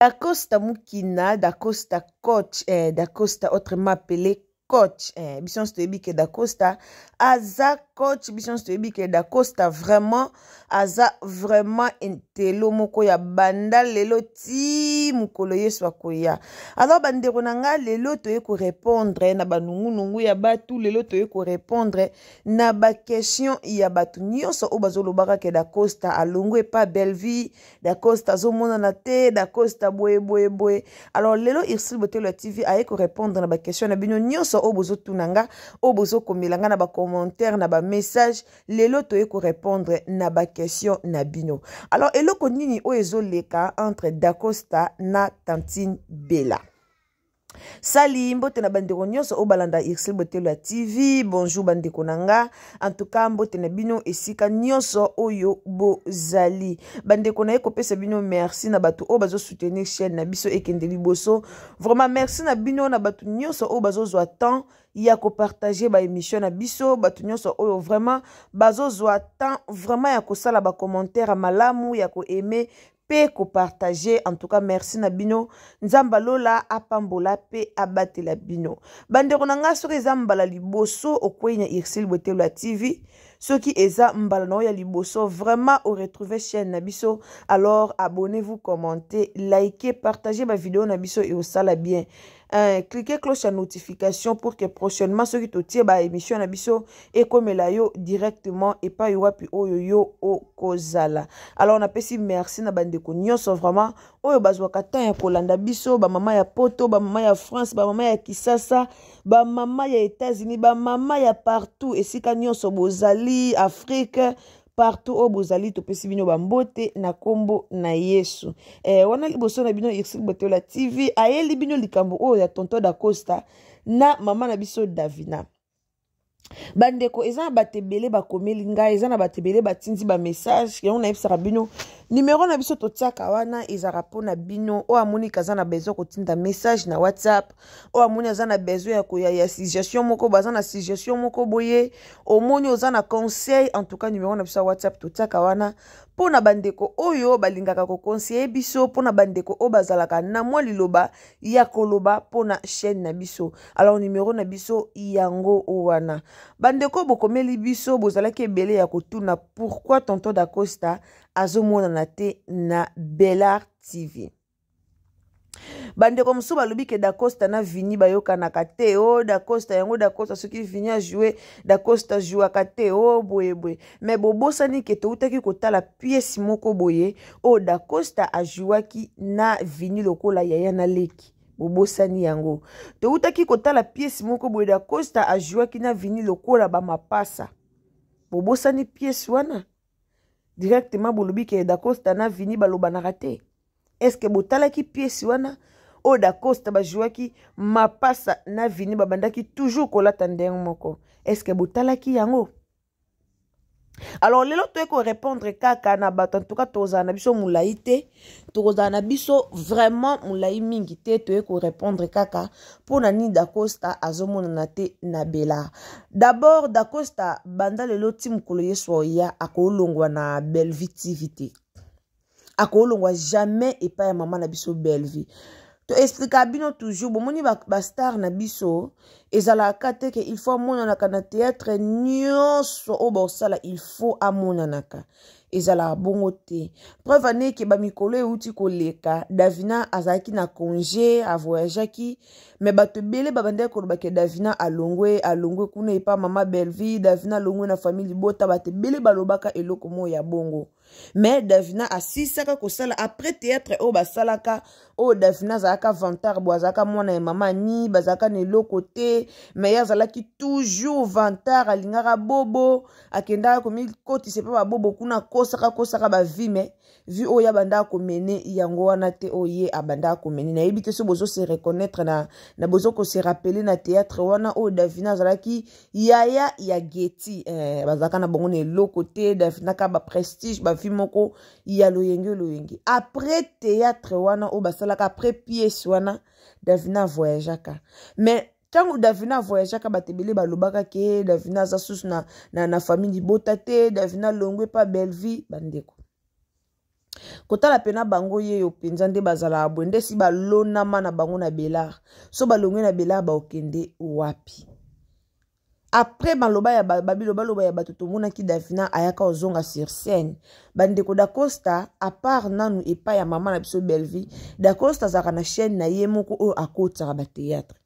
dacosta mokina dacosta coach eh, dacosta autrement appelé coach eh, biso nyonso toyebi ke dacosta aza coach biso nyonso toyebi ke dacosta vraiment aza vraiment intelo moko ya banda lelo ti mokolo yesu akoya alors bandeko na ngai lelo toye korépondre na banungunungu ya bato lelo toye korépondre na bakestion ya bato nyonso oyo bazolobaka ke dacosta alongo epa belleville dacosta azomonana te dacosta boyeboyeboye alors lelo irsil botelo ya tv aye korépondre na bakestion na bino nyonso oyo bozotuna nga oyo bozokomela nga na bacommentaire na ba bamessage lelo toyei korépondre na bakestion na bino alors eloko nini oyo ezoleka entre dacosta na tantine bela sali mbote na bandeko nyonso oyo balanda irsil botelo ya tv bonjour bandeko na nga antuka mbote na bino esika nyonso oyo bozali bandeko naye kopesa bino merci na bato oyo bazosoutenir chaîne na biso ekende liboso vraiment merci na bino na bato nyonso oyo bazozwa temps ya kopartage baémission na biso bato nyonso oyo vraiment bazozwa temps vraiment ya kosala bacommentaire malamu ya koaime en tout cas merci na bino nzamba Nzambalola apambola abate la bino Bande sur les soki eza liboso na irsil ou la tv soki eza mbala ya liboso vraiment chaîne na alors abonnez-vous commentez, likez, partagez ma vidéo na biso sala bien euh, cliquez cloche à notification pour que prochainement qui totie bah, émission na biso ekomela yo directement et epai puis oyo yo kozala alors on a si merci na bandeko nyonso vraiment oyo bazwaka temps ya kolanda biso maman ya poto maman ya france maman ya kisasa maman ya états-unis maman ya partout et si nyonso bozali afrique partout oyo bozali topesi bino bambote na nkombo na yesu e, wana liboso na bino irsil botola tv ayeli bino likambo oyo ya tonton da costa na mama na biso davina bandeko eza na bato ebele bakomeli ngai eza na bato ebele batindi bamessage yango nayebisaka bino nimero na biso totiaka wana ezalaka mpona bino oyo amonika aza na besoin kotinda message na whatsapp oyo amoni aza na besoin ya koya ya suggestion moko baza na suggestion moko boye omoni oza na conseil en tout cas nimero na biso ya whatsapp totiaka wana mpona bandeko oyo balingaka kokonseye biso mpona bandeko oyo bazalaka na mwa liloba ya koloba mpona chaîne na biso alors nimero na biso yango wana bandeko bokomeli biso bozalaki ebele ya kotuna pourkui tonton dacosta azomonana te na belart tv bandeko mosusu balobi ke dacosta na vini bayokanaka te o dacosta yango dacosta soki vini ajoue dacosta jouaka te o boyeboye me bobosani ke toutaki kotala piese moko boye oyo dacosta ajouaki na vini lokola yaya na leki bobosani yango toutaki kotala piese moko boye dacosta ajouaki na vini lokola bamapasa bobosani piese wana directement bolobi ke dacosta na vini balobanaka te estce botalaki piesi wana oyo dacosta bazwwaki mapasa na vini babandaki toujours kolata ndenge moko estce botalaki yango alors lelo toyei korépondre kaka na bato antuka tokozala na biso molai te tokozala na biso vraiment molai mingi te toyei korépondre kaka mpona nini dacosta azomonana te na bela dabord dacosta banda lelo ti mokolo yesu oya akolongwa na belvi tv te akolongwa jamais epai ya mama na biso belvi toexplika bino toujours bomoni bastar na biso ezalaka te ke ilfaut amonanaka na teatre nyonso oyo baosala ilfaut amonanaka ezalaka bongo te preuve ane ke bamikolo euti koleka davina azalaki na conge avoyageaki me bato ebele babandaki koloba ke davina alongwe alongwe kuna epa mama belville davina alongwe na famille libota bato ebele balobaka eloko moko ya bongo me davina asisaka kosala apres teatre oyo basalaka oyo dafina azalaka vantard bo azalaka mwana ya mama ni bazalaka na eloko te me ye azalaki toujours vantard alingaka bobo akendaka komikotisa mpe babobo kuna akosaka akosaka bavi me vi oyo abandaka komene yango wana te oyo ye abandaka komene nayebi te so bozose reconnaitre na, na bozokose rappele na théâtre wana oyo dafina azalaki yaya ya geti eh, bazalaka na bango na eloko te dafina kaka baprestige bavi moko ya loyenge loyenge apres théâtre wana oyo basala asalaka après piese wana davina avoyageaka mais ntango davina avoyageaka bato ebele balobaka ke davina aza susu na, na, na famille libota te davina alongwe mpa bellevie bandeko kotala pena bango yeyo mpenza nde bazalaka boye nde si balonama na bango na belard so balongwe na belard baokende wapi après maloba ya babilobaloba ya bato tomonaki davina ayaka ozonga sur scène bandeko dacosta apart nanu epai ya mama na biso belleville dacosta azalaka na chaîne na ye moko oyo akotaka bateatre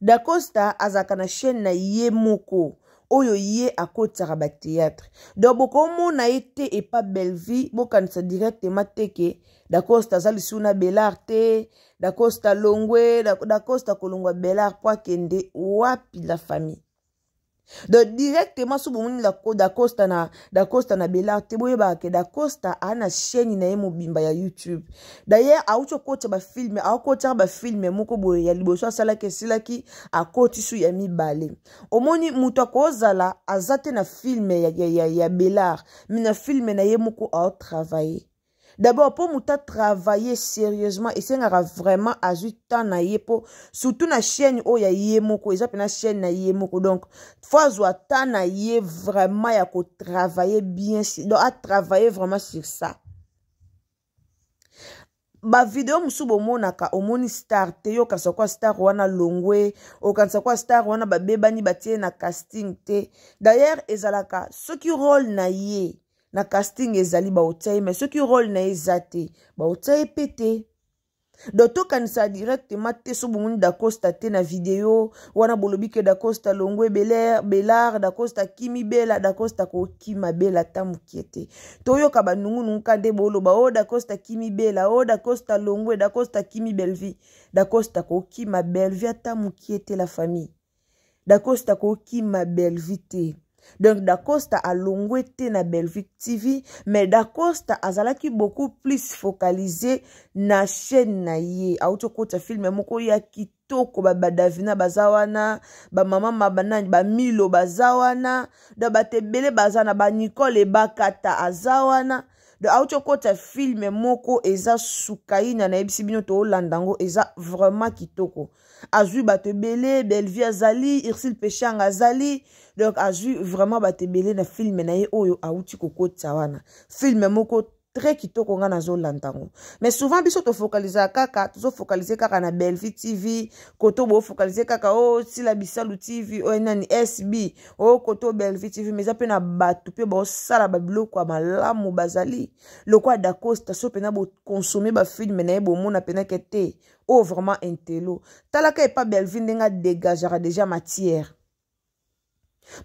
dacosta azalaka na chaîne na ye moko oyo ye akotaka bateatre donc bokomona ye te epa belleville bokanisa directement teke dacosta aza lisusu na belar te dacosta longwe dacosta kolongwa belar po akende wapi la famille donc directement so bomoni dacosta na, da na belar te boyebaka ke dacosta aa na chaîne na ye mobimba ya youtube dayer auti okotya bafilme aokotyaka bafilme moko boye ya liboso asalaki esilaki akoti so ya mibale omoni moto akozala aza te na filme ya, ya, ya, ya belar me na filme na ye moko aotravaille d'abord mpo moto atravaille sérieusement esengaka vraiment azwi temps na ye mpo surtout na chaîne oyo ye moko eza mpena chaîne na ye moko donc fo azwa temps na ye vraiment ya kotravaille bien donc atravaille vraiment sur ça bavideo mosusu bomonaka omoni star te oyokanisa kwa star wana longwe okanisa kwa star wana babebani batie na casting te d'ailleurs ezalaka soki role na ye na casting ezali bautia ye mai soki role na ye eza te bautia ye mpe te do tokanisa directement te so bomoni dacosta te na video wana bolobi ke dacosta longo e belard dacosta akimi bela dacosta akokima bela ata mokie te toyoka banungunungu ka nde boloba o oh, dacosta akimi bela o oh, dacosta longwe dacosta akimi belvi dacosta akokima belvi ata mokie te la famille dacosta akokima belvi te donc dacosta alongwe te na belvic tv mais dacosta azalaki beaucoup plus focalise na chaîne na ye auti okota filme moko ya kitoko babadavina baza wana bamama mabanani bamilo baza wana don bato ebele baza na banicole ebakata aza wana don auti okota filme moko eza sukaina nayebisi bino toolanda yango eza vraiment kitoko Azui bate Belvia Zali, Zali, irsil pechang Zali. donc Azu, vraiment bate belé na film na ye oyo koko koko Film filme moko très kitoko nga nazolanda yango mais souvent biso tofocalise kaka tozofocalise kaka na belvi tv koto bofocalise kaka o oh, sila bisalu tv o oh, nani sb o oh, koto belvi tv mais eza mpe na bato mpe baosala babiloko ya malamu bazali lokwa dacosta so mpena bokonsome bafilme na ye bomona mpenake te oyo vraiment intelo talaka epa belvi ndenge adegageaka deja matière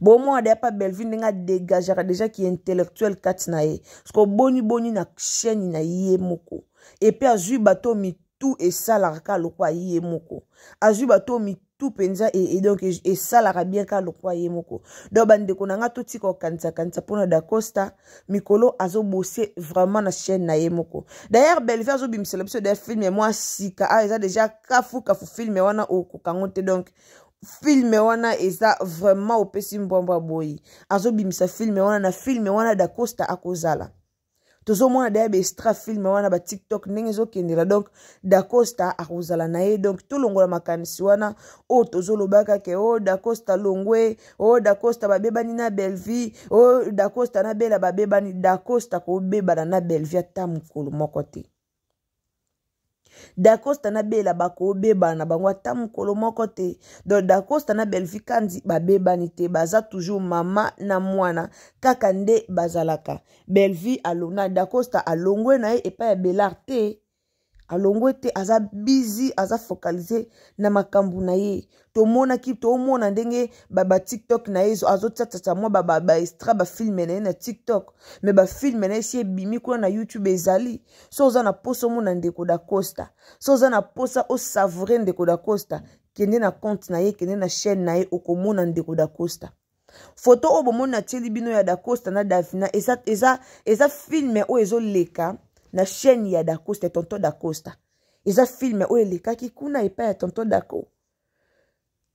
bomona da ye mpa belvi ndenge adegageaka deja ki intellectuel kati na ye parceke oboniboni na chaîne na ye moko epe azwi bato mitu esalaka ka lokwa ye moko azwi bato mitu mpenza e, e donc esalaka bien ka lokwa ye moko donc bandeko na nga totika kokanisakanisa mpona dacosta mikolo azobose vraiment na chaîne na ye moko d'ailleurs belvi azobimisela biso da filme mwa sika a ah, eza deja kafukafu filme wana okokango te donc filme wana eza vraiment opesi mbwambwa boye azobimisa filme wana na filme wana dacosta akozala tozomona deya baextra filme wana batiktok ndenge ezokendela donk dacosta akozala na ye donk tolongola makanisi wana oyo tozolobaka ke o oh, dacosta longwe o oh, dacosta babebani na belvi o oh, dacosta na bela babebani dacosta kobebana na belvi ata mokolo moko te dacosta na bela bakobebana na bango ata mokolo moko te don dacosta na belfikandi babebani te baza toujours mama na mwana kaka nde bazalaka belvi alona dacosta alongwe na ye epai ya belar te alongwe te aza bizi aza focalise na makambo na ye tomonaki tomona ndenge babatiktok na ye azotatiasa mwa baextra bafilme na ye na tiktok me bafilme na ye si ebimi kuna na youtube ezali so oza na posa omona ndeko da costa so oza na posa osavoure ndeko da costa kende na compte na ye kende na chaîne na ye okomona ndeko da costa foto oyo bomoni natieli bino ya da costa na davina eza, eza, eza filme oyo ezoleka na chaîne ya dacosta ya tonton dacosta eza filme oyo elekaki kuna epai ya tonton daco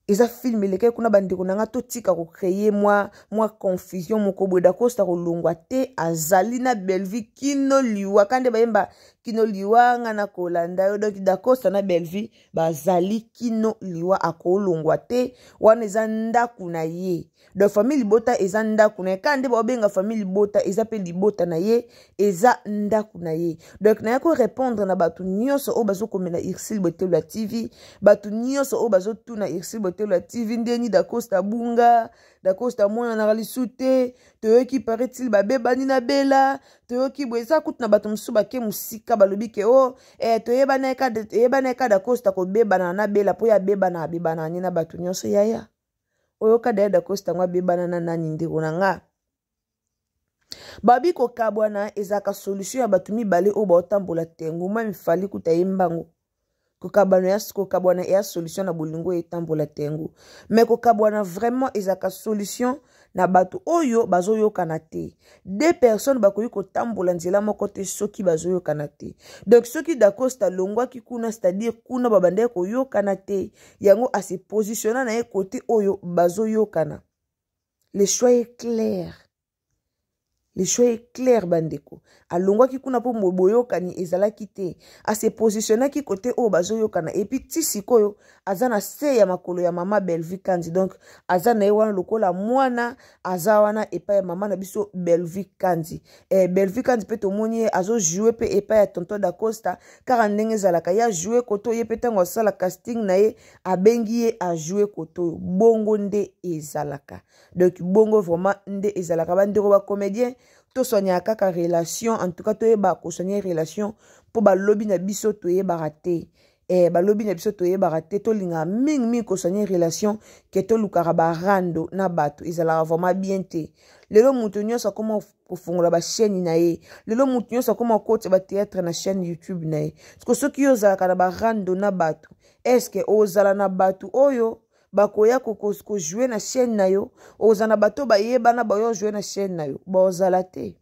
eza filme elekaki kuna bandeko na nga totika kocreye mwa, mwa confusion moko boye dacosta kolongwa te azali na belvi kino liwa kande bayemba kino liwa nga na kolanda yo donk dakosta na belleville bazali kino liwa akolongwa te wana eza ndako na ye donc famille libota eza ndako na ye kaka nde baobenga famille libota eza mpe libota na ye eza ndako na ye donk naye korépondre na bato nyonso oyo bazokomela irsile botelo ya tv bato nyonso oyo bazotuna irsile botelo ya tv ndeni dakosta bunga dakosta mwana na lisu te toyoki paretil babebani na bela toyoki boye eza kutu na bato mosusu bake mosika balobi ke o oh, eh, toyebana ye kada kosta kobebana na bela mpo ya bebana abebana anye na bato nyonso yaya oyo kada ya dakosta yango abebana na nani ndeko na nga babi kokabwana ezalaka solution ya bato mibale oyo baotambola te nguma mifali kuta ye mbango kokabwana eya solution na bolingo etambola te yango me kokabwana vraiment ezalaka solution na bato oyo bazoyokana te de personne bakoki kotambola nzela moko te soki bazoyokana te donc soki dacosta alongwaki kuna c'est-à-dire kuna babandaki koyokana te yango asepositionna na ye kote oyo bazoyokana le choix est clair le choix est clair bandeko alongwaki kuna mpo boyokani ezalaki te asepositionaki kote oyo bazoyokana epui ti sikoyo aza na se ya makolo ya mama belvi kandi donc aza na ye wana lokola mwana aza wana epai ya mama na biso belvi kandi eh, belvi kandi mpe tomoni ye azojoue mpe epai ya tonton da costa kaka ndenge ezalaka ye ajoue kote oyo ye mpe ntango asala casting na ye abengi ye ajoue kote oyo bongo nde ezalaka donc bongo vraiment nde ezalaka bandeko bacomédien toswania kaka relation en tout cas toyeba koswania relation mpo balobi na biso toyebaka te eh, balobi na biso toyebaka te tolingaka mingimingi koswania relation ke tolukaka barando na bato ezalaka vraiment bien te lelo moto nyonso akoma kofungola bachaîne na ye lelo moto nyonso akoma kokotisa bateatre na chaîne youtube na ye soki soki yo ozalaka na barando na bato estce ozala na bato oyo bakoya kozwe na chaîne na yo okozala na bato bayebana bayo ojwe na chaîne na yo bozala te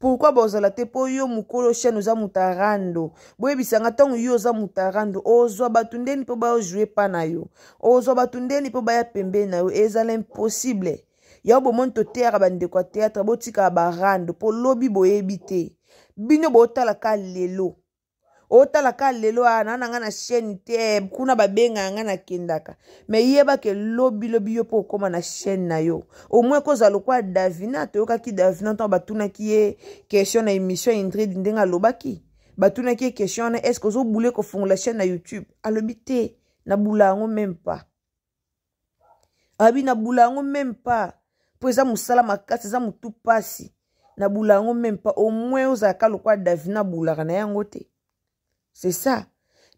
pourkui bozala te mpo yo mokolo chaîne oza mutarando boyebisanga ntango yo oza mutarando ozwa bato ndeni mpo baozwe pa na yo ozwa bato ndeni mpo baya pembeni na yo ezala impossible yango bomoni toteyaka bandeko ya teatre botikaka barando mpo lobi boyebi te bino botala ka lelo otala ka lelo a na nanga na chaîne te kuna babenga yanga nakendaka me yebaka elobilobi yo mpo okóma na chaîne na yo omoi ekozala lokwa davina toyokaki davina ntango batunaki ye question na émission ya intride ndenge alobaki batunaki ye question wana estce ozobula kofungola chaîne na youtube alobi te nabula yango meme pas abi nabula yango meme pas mpo eza mosala makasi eza motu mpasi nabula yango meme pas omoi ozalaka lokwa davina abulaka na yango te c'est ça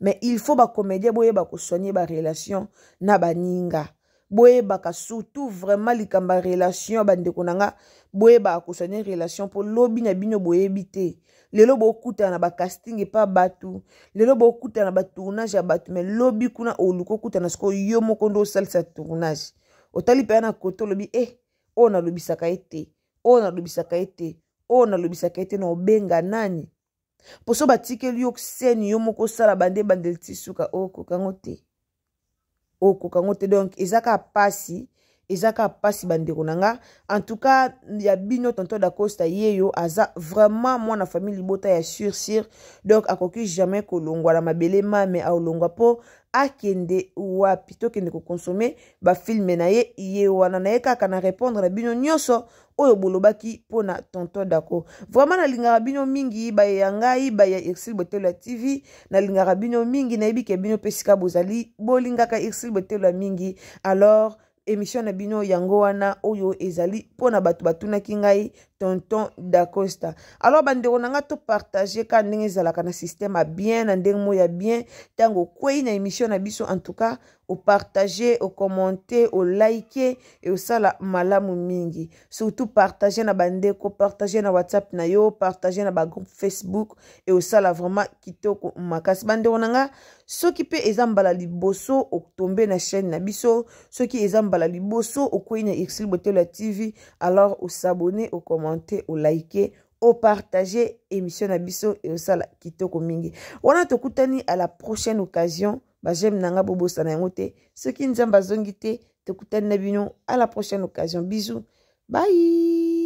me il faut bakomédien boyeba kosoigne barelation na baninga boyebaka surtout vraiment likambo ya relation bandeko na nga boyebaka kosoigne relation mpo lobi na bino boyebi te lelo bokutana na bacasting epa bato lelo bokutana na batournage ya bato me lobi kuna oluki okutana sikoyo yo moko nde osalisa tournage otali mpe ya na kote olobi e eh, oyo nalobisaka ye te oyo nalobisaka ye te oyo nalobisaka ye te na obenga nani poso batikeli yo kuseni yo moko osala bande ebandeli ti suka okokango te okokango te donk eza kaka mpasi eza kaka mpasi bandeko na nga en tout cas ya bino tonto dacosta ye yo aza vraiment mwana famille libota ya sur sur donc akoki jamais kolongwa na mabele mame aolongwa mpo akende wapi tokende kokonsome bafilme na ye ye wana na ye kaka na répondre na bino nyonso oyo bolobaki mpona tonton dako vraimen nalingaka bino mingi bayeya ngai bayeya irsil botelo ya tv nalingaka bino mingi nayebi ke bino mpe sika bozali bolingaka irsil botelo ya mingi alors emission na bino yango wana oyo ezali mpona bato batunaki ngai tonton dacosta alors bandeko na nga topartage ka ndenge ezalaka na systeme ya bien na ndenge moko ya bien ntango okwei na émission na biso en tout cas opartage okommente olike eosala malamu mingi surtout partage na bandeko partage na whatsapp na yo partage na bagroupe facebook eosala vraiment kitoko makasi bandeko na nga soki mpe eza mbala liboso otombe na chaîne na biso soki eza mbala liboso okwei na exil botelo ya tv alors osabone okommente olaike opartage émission na biso eosala kitoko mingi wana tokutani à la prochaine occasion bajeme na nga bobosana yango te soki nzambe azongi te tokutani na bino à la prochaine occasion bizu bai